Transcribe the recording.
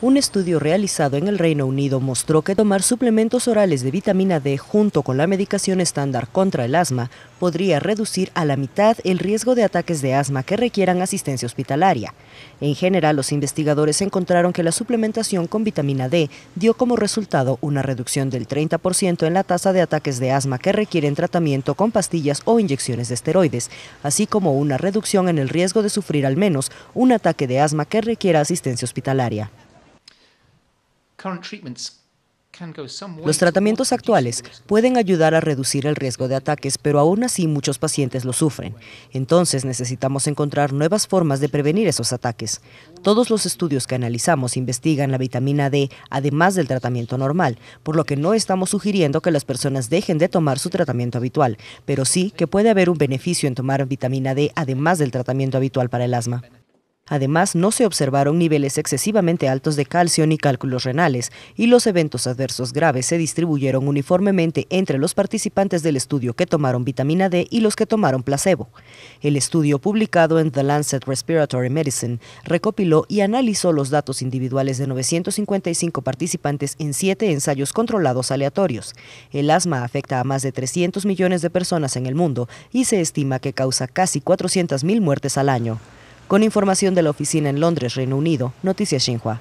Un estudio realizado en el Reino Unido mostró que tomar suplementos orales de vitamina D junto con la medicación estándar contra el asma podría reducir a la mitad el riesgo de ataques de asma que requieran asistencia hospitalaria. En general, los investigadores encontraron que la suplementación con vitamina D dio como resultado una reducción del 30% en la tasa de ataques de asma que requieren tratamiento con pastillas o inyecciones de esteroides, así como una reducción en el riesgo de sufrir al menos un ataque de asma que requiera asistencia hospitalaria. Los tratamientos actuales pueden ayudar a reducir el riesgo de ataques, pero aún así muchos pacientes lo sufren. Entonces necesitamos encontrar nuevas formas de prevenir esos ataques. Todos los estudios que analizamos investigan la vitamina D, además del tratamiento normal, por lo que no estamos sugiriendo que las personas dejen de tomar su tratamiento habitual, pero sí que puede haber un beneficio en tomar vitamina D además del tratamiento habitual para el asma. Además, no se observaron niveles excesivamente altos de calcio ni cálculos renales, y los eventos adversos graves se distribuyeron uniformemente entre los participantes del estudio que tomaron vitamina D y los que tomaron placebo. El estudio publicado en The Lancet Respiratory Medicine recopiló y analizó los datos individuales de 955 participantes en siete ensayos controlados aleatorios. El asma afecta a más de 300 millones de personas en el mundo y se estima que causa casi 400.000 muertes al año. Con información de la oficina en Londres, Reino Unido, Noticias Xinhua.